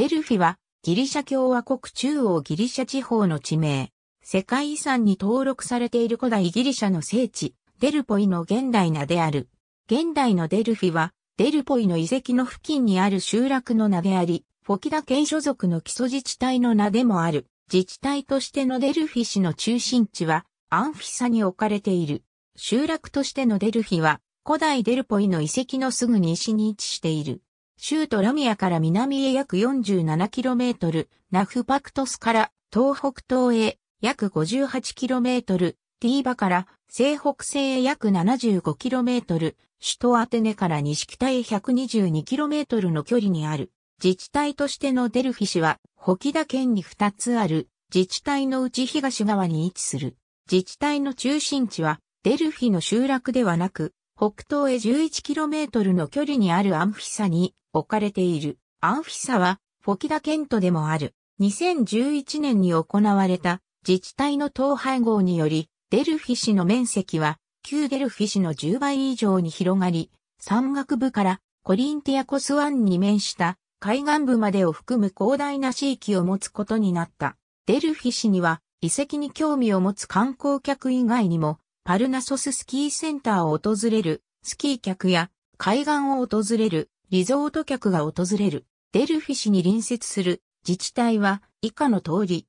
デルフィはギリシャ共和国中央ギリシャ地方の地名。世界遺産に登録されている古代ギリシャの聖地、デルポイの現代名である。現代のデルフィは、デルポイの遺跡の付近にある集落の名であり、フォキダ県所属の基礎自治体の名でもある。自治体としてのデルフィ市の中心地は、アンフィサに置かれている。集落としてのデルフィは、古代デルポイの遺跡のすぐ西に位置している。州都ラミアから南へ約 47km、ナフパクトスから東北東へ約 58km、ティーバから西北西へ約 75km、首都アテネから西北へ 122km の距離にある。自治体としてのデルフィ市は、ホキダ県に2つある、自治体のうち東側に位置する。自治体の中心地は、デルフィの集落ではなく、北東へ 11km の距離にあるアンフィサに置かれている。アンフィサは、フォキダケントでもある。2011年に行われた自治体の統廃合により、デルフィ市の面積は、旧デルフィ市の10倍以上に広がり、山岳部からコリンティアコス湾に面した海岸部までを含む広大な地域を持つことになった。デルフィ市には遺跡に興味を持つ観光客以外にもパルナソススキーセンターを訪れるスキー客や海岸を訪れるリゾート客が訪れるデルフィ市に隣接する自治体は以下の通り。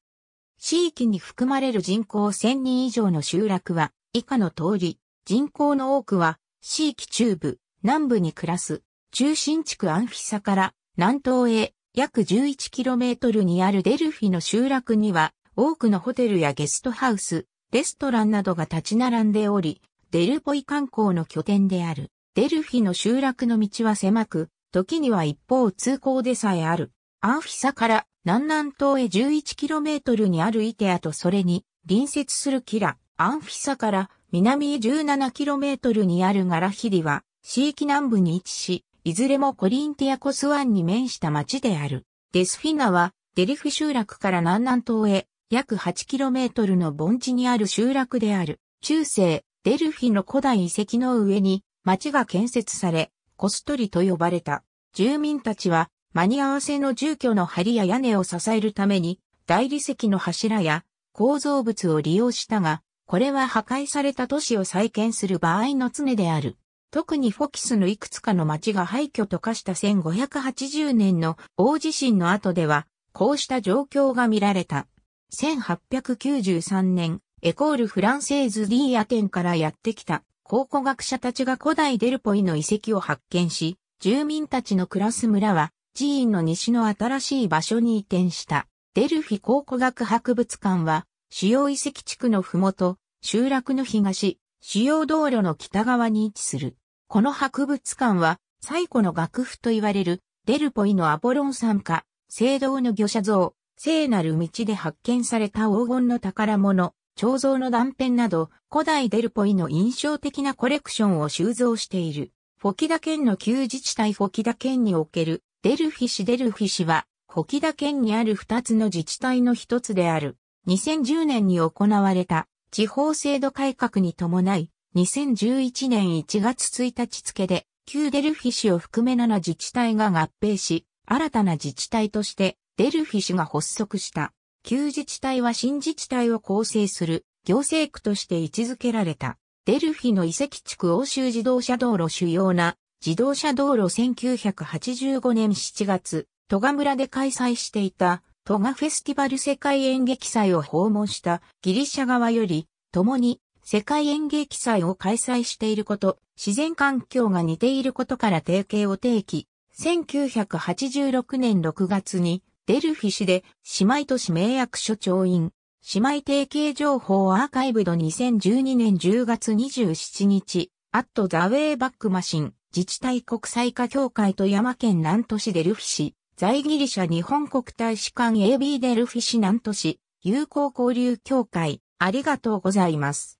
地域に含まれる人口1000人以上の集落は以下の通り。人口の多くは地域中部、南部に暮らす中心地区アンフィサから南東へ約 11km にあるデルフィの集落には多くのホテルやゲストハウス、レストランなどが立ち並んでおり、デルポイ観光の拠点である、デルフィの集落の道は狭く、時には一方通行でさえある。アンフィサから南南東へ 11km にあるイテアとそれに隣接するキラ、アンフィサから南へ 17km にあるガラヒリは、地域南部に位置し、いずれもコリンティアコスワンに面した町である。デスフィナは、デルフィ集落から南南東へ約 8km の盆地にある集落である、中世、デルフィの古代遺跡の上に、町が建設され、コストリと呼ばれた。住民たちは、間に合わせの住居の梁や屋根を支えるために、大理石の柱や構造物を利用したが、これは破壊された都市を再建する場合の常である。特にフォキスのいくつかの町が廃墟と化した1580年の大地震の後では、こうした状況が見られた。1893年、エコールフランセーズ・ディーアテンからやってきた考古学者たちが古代デルポイの遺跡を発見し、住民たちの暮らす村は寺院の西の新しい場所に移転した。デルフィ考古学博物館は、主要遺跡地区のふもと、集落の東、主要道路の北側に位置する。この博物館は、最古の楽譜と言われる、デルポイのアポロン参加、聖堂の御者像、聖なる道で発見された黄金の宝物、彫像の断片など、古代デルポイの印象的なコレクションを収蔵している。フォキダ県の旧自治体フォキダ県におけるデルフィシデルフィシは、フォキダ県にある2つの自治体の1つである。2010年に行われた地方制度改革に伴い、2011年1月1日付で、旧デルフィシを含め7自治体が合併し、新たな自治体としてデルフィ氏が発足した。旧自治体は新自治体を構成する行政区として位置づけられた。デルフィの遺跡地区欧州自動車道路主要な自動車道路1985年7月、トガ村で開催していたトガフェスティバル世界演劇祭を訪問したギリシャ側より、共に世界演劇祭を開催していること、自然環境が似ていることから提携を提起、1986年6月にデルフィ氏で、姉妹都市名役所長員、姉妹提携情報アーカイブド2012年10月27日、アットザウェイバックマシン、自治体国際化協会と山県南都市デルフィ市、在ギリシャ日本国大使館 AB デルフィ市南都市、友好交流協会、ありがとうございます。